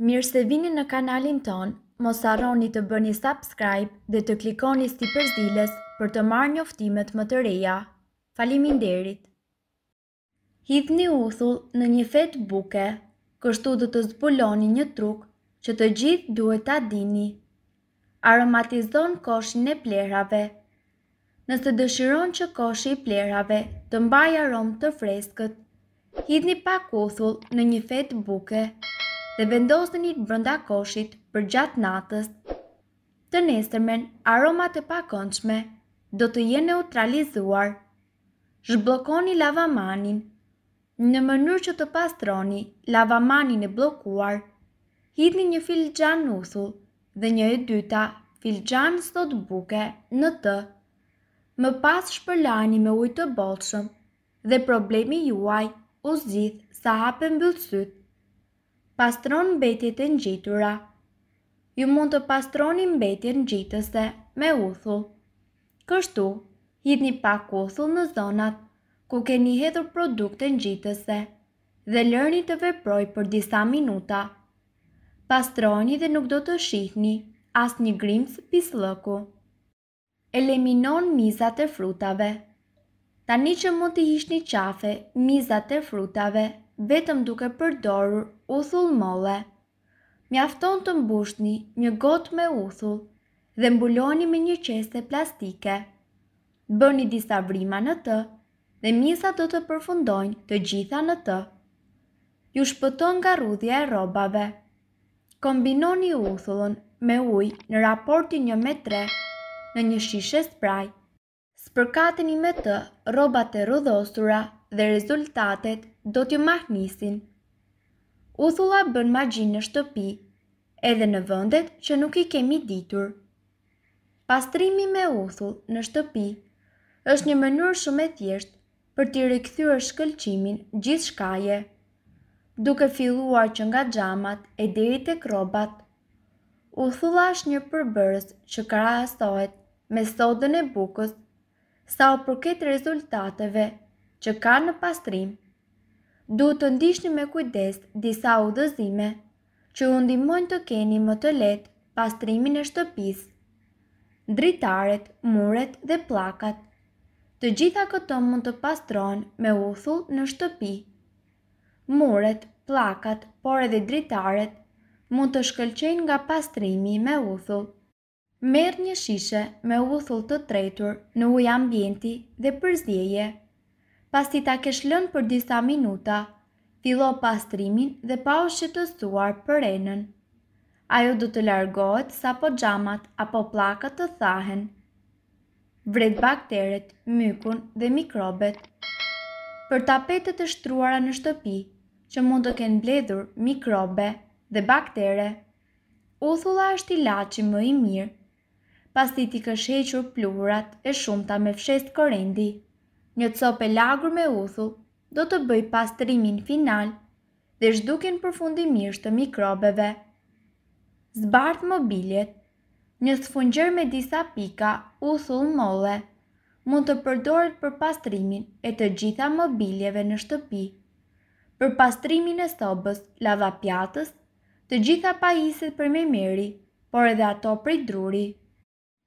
Mirë se vini në kanalin ton, mos arroni të bëni subscribe dhe të klikoni sti përzdiles për të marrë një më të reja. Falimin derit! Hidh një uthull në një fetë buke, kështu dhe të zbuloni një truk që të gjithë duhet të adini. Aromatizon koshin e plerave. Nëse dëshiron që koshi i plerave të mbaj arom të freskët, hidh një pak uthull në një fetë buke, dhe të brenda koshit për gjatë natës. Të nesërmen, aromat e pakonçme do të jenë neutralizuar. Zhblokoni lavamanin në mënyrë që të pastroni lavamanin e bllokuar. Hidhni një filxhan uthull dhe një e dyta filxhan sot buke në të. Më pas shpërlani me ujë të bollshëm dhe problemi juaj u zgjidh sa hapën mbyllësytë. Pastron mbetjet e ngjitura. Ju mund të pastroni mbetjen ngjitëse me uthull. Kështu, hidhni pak uthull në zonat ku keni hedhur produkte ngjitëse dhe lëreni të veprojë për disa minuta. Pastroni dhe nuk do të shihni as një grimcë pislëku. Eliminon mizat e frutave. Tani që mund të hiqni qafe, mizat e frutave vetëm duke përdorur uthull molle. Mjafton të mbushni një got me uthull dhe mbuloni me një qese plastike. Bëni disa vrima në të dhe misa do të përfundojnë të gjitha në të. Ju shpëton nga rudhja e robave. Kombinoni uthullën me uj në raportin një me tre në një shishe spray. Spërkateni me të robate e dhe rezultatet do t'ju mahnisin. Uthulla bën magji në shtëpi, edhe në vëndet që nuk i kemi ditur. Pastrimi me uthull në shtëpi është një mënyrë shumë e thjeshtë për t'i rikthyer shkëlqimin gjithë shkaje, duke filluar që nga xhamat e deri tek rrobat. Uthulla është një përbërës që krahasohet me sodën e bukës sa o përket rezultateve që ka në pastrim du të ndishtë me kujdes disa udhëzime që undimojnë të keni më të letë pastrimin e shtëpis, dritaret, muret dhe plakat. Të gjitha këto mund të pastron me uthull në shtëpi. Muret, plakat, por edhe dritaret mund të shkëlqejnë nga pastrimi me uthull. Merë një shishe me uthull të tretur në ujë ambienti dhe përzdjeje pasi ta kesh lënë për disa minuta, fillo pastrimin dhe pa u shqetësuar për enën. Ajo do të largohet sa po gjamat apo plakat të thahen. Vret bakteret, mykun dhe mikrobet. Për tapetet e shtruara në shtëpi, që mund të kënë bledhur mikrobe dhe baktere, uthulla është i laci më i mirë, pasi ti kësh hequr pluhurat e shumta me fshest korendi një copë e lagur me uthull do të bëj pastrimin final dhe zhduken përfundimisht të mikrobeve. Zbart mobiljet Një sfungjer me disa pika u thull mole mund të përdoret për pastrimin e të gjitha mobiljeve në shtëpi. Për pastrimin e sobës, lavapjatës, të gjitha pajisit për me meri, por edhe ato për i druri.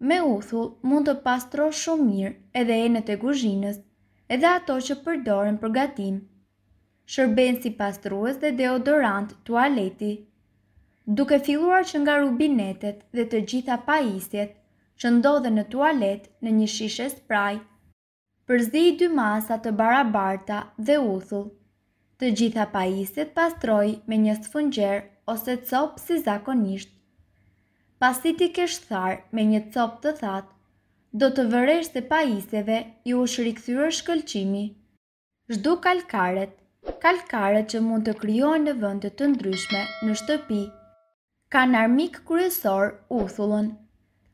Me u mund të pastro shumë mirë edhe e në të guzhinës edhe ato që përdorën për gatim. Shërben si pastrues dhe deodorant tualeti. Duke filluar që nga rubinetet dhe të gjitha pajisjet që ndodhen në tualet në një shishe spray, përzi i dy masa të barabarta dhe uthull. Të gjitha pajisjet pastroj me një sfungjer ose copë si zakonisht. Pasit i kesh tharë me një copë të thatë, do të vëresh se pa iseve ju është rikëthyrë shkëlqimi. Zhdu kalkaret, kalkaret që mund të kryohen në vëndet të ndryshme në shtëpi, ka në armik kryesor u thullën.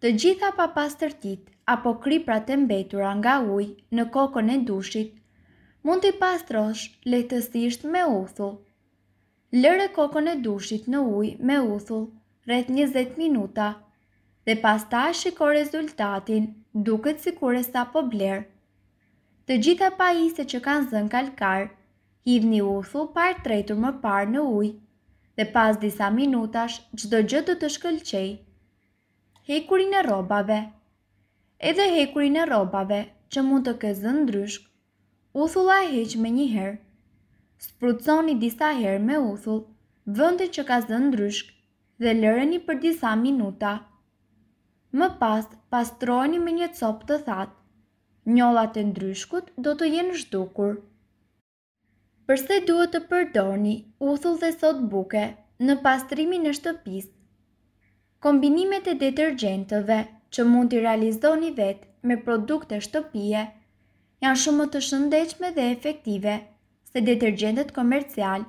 Të gjitha pa pas tërtit, apo kriprat e mbetura nga uj në kokën e dushit, mund të i pastrosh lehtësisht me uthull. Lëre kokën e dushit në uj me uthull rreth 20 minuta dhe pas ta shiko rezultatin duket si kur e sa po blerë. Të gjitha pa që kanë zën kalkar, hivni uthull par tretur më par në ujë, dhe pas disa minutash gjdo gjë të të shkëlqej. Hekurin e robave Edhe hekurin e robave që mund të këzë ndryshk, uthulla e heq me një herë. Sprutsoni disa herë me uthull, vëndë që ka zë ndryshk dhe lëreni për disa minuta. Më pas, pastroni me një copë të thatë. Njollat e ndryshkut do të jenë zhdukur. Përse duhet të përdorni uthull dhe sot buke në pastrimin e shtëpisë? Kombinimet e detergjentëve që mund të realizoni vetë me produkte shtëpije janë shumë të shëndechme dhe efektive se detergjentet komercial.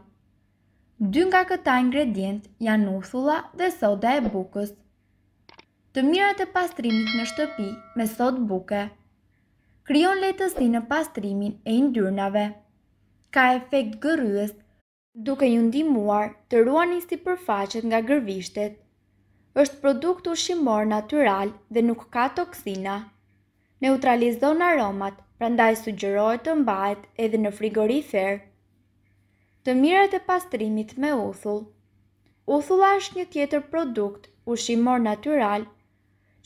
Dy nga këta ingredient janë uthulla dhe soda e bukës të mirat e pastrimit në shtëpi me sot buke. Kryon letësi në pastrimin e indyrnave. Ka efekt gërës duke ju ndimuar të ruani si përfaqet nga gërvishtet. Êshtë produkt ushimor natural dhe nuk ka toksina. Neutralizon aromat, prandaj sugjerohet të mbajt edhe në frigorifer. Të mirat e pastrimit me uthull. Uthulla është një tjetër produkt ushimor natural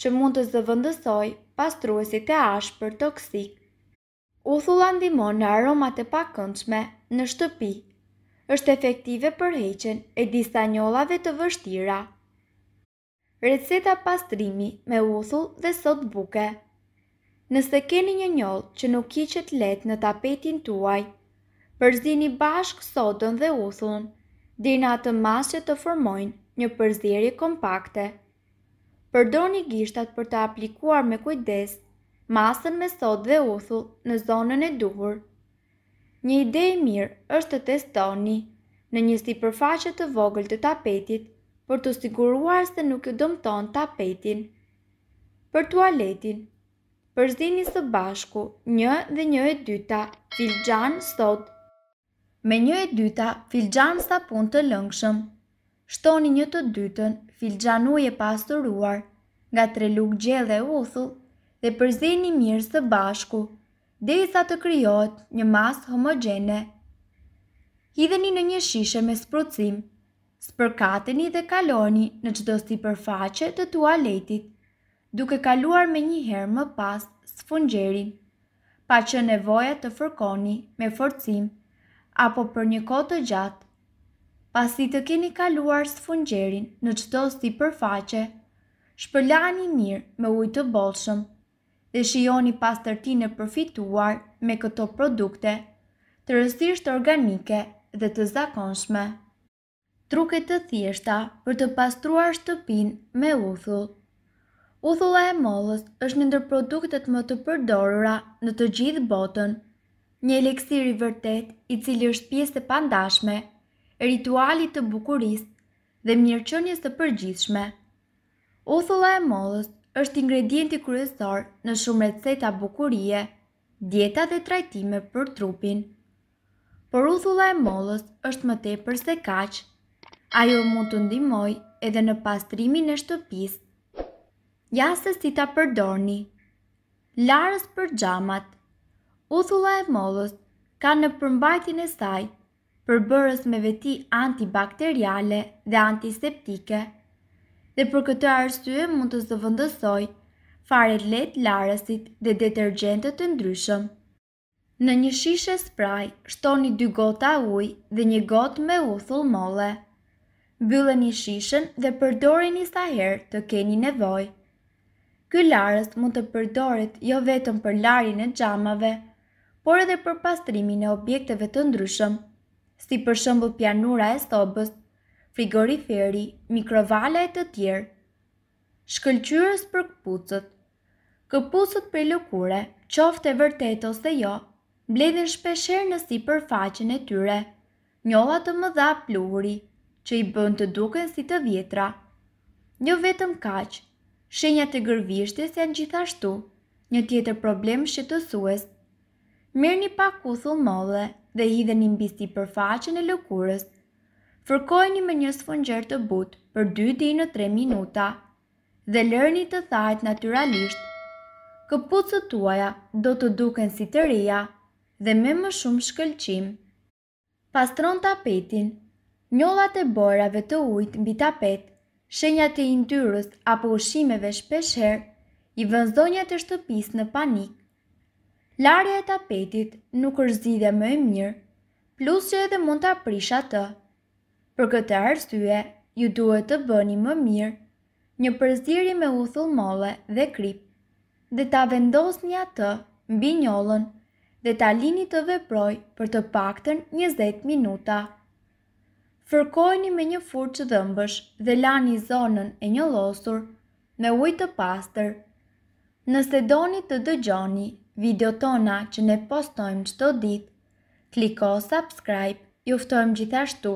që mund të zëvëndësoj pastruesit e ashpër toksik. Uthulla ndimon në aromat e pakëndshme në shtëpi. është efektive për heqen e disa njollave të vështira. Receta pastrimi me uthull dhe sot buke. Nëse keni një njollë që nuk kiqet let në tapetin tuaj, përzini bashk sodën dhe uthullën, dina të masë që të formojnë një përzirje kompakte përdorni gishtat për të aplikuar me kujdes masën me sodë dhe uthull në zonën e duhur. Një ide e mirë është të testoni në një sipërfaqe të vogël të tapetit për të siguruar se nuk ju dëmton tapetin. Për tualetin, përzini së bashku një dhe një e dyta filxhan sodë me një e dyta filxhan sapun të lëngshëm shtoni një të dytën, të pasturuar, nga tre lugë gjellë dhe uthull, dhe përzeni mirë së bashku, dhe i sa të kryot një mas homogene. Hidheni në një shishe me sprucim, spërkateni dhe kaloni në qdo si përfaqe të tualetit, duke kaluar me një herë më pas sfungjerin, pa që nevoja të fërkoni me forcim, apo për një kote gjatë, pasi të keni kaluar sfungjerin në qdo si përfaqe. Shpëllani mirë me ujtë të bolshëm dhe shioni pas tërti në përfituar me këto produkte të rësisht organike dhe të zakonshme. Truke të thjeshta për të pastruar shtëpin me uthull. Uthulla e mollës është një ndër produktet më të përdorura në të gjithë botën, një eliksir i vërtet i cili është pjesë e pandashme ritualit të bukurisë dhe mirëqenies të përgjithshme. Uthulla e mollës është ingredienti kryesor në shumë receta bukurie, dieta dhe trajtime për trupin. Por uthulla e mollës është më tepër se kaq. Ajo mund të ndihmojë edhe në pastrimin e shtëpisë. Ja se si ta përdorni. Larës për xhamat. Uthulla e mollës ka në përmbajtjen e saj përbërës me veti antibakteriale dhe antiseptike, dhe për këtë arsye mund të zëvëndësoj fare let larësit dhe detergentët të ndryshëm. Në një shishe spray, shtoni dy gota uj dhe një got me uthull molle. Byllë një shishen dhe përdori një saher të keni nevoj. Ky larës mund të përdoret jo vetëm për larin e gjamave, por edhe për pastrimin e objekteve të ndryshëm si për shembull pjanura e stobës, frigoriferi, mikrovala e të tjerë, shkëlqyrës për këpucët, këpucët për lukure, qofte vërtet ose jo, mbledhin shpesher në si për faqen e tyre, njolla të më dha pluhuri, që i bënd të duken si të vjetra. Një vetëm kaqë, shenjat e gërvishtis janë gjithashtu, një tjetër problem shqetësues, Mirë një pak kuthull molle dhe hidhe një mbisti për faqen e lëkurës. fërkojni me një sfëngjër të butë për 2 di në 3 minuta dhe lërë një të thajt naturalisht. Këpucë të tuaja do të duken si të reja dhe me më shumë shkëlqim. Pastron tapetin, njollat e borave të ujtë mbi tapet, shenjat e indyrës apo ushimeve shpesher, i vëndzonjat e shtëpis në panik. Larja e tapetit nuk është zgjidhja më e mirë, plus që edhe mund ta aprisha atë. Për këtë arsye, ju duhet të bëni më mirë një përzierje me uthull molle dhe krip dhe ta vendosni atë mbi njollën dhe ta lini të veproj për të paktën 20 minuta. Fërkojni me një furçë dhëmbësh dhe lani zonën e njollosur me ujë të pastër. Nëse doni të dëgjoni video tona që ne postojmë qëto dit, kliko subscribe, juftojmë gjithashtu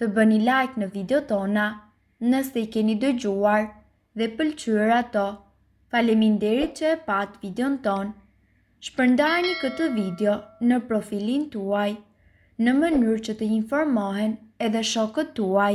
të bëni like në video tona nëse i keni dëgjuar dhe pëlqyra to. Faleminderit që e patë video në tonë, shpërndajni këtë video në profilin tuaj në mënyrë që të informohen edhe shokët tuaj.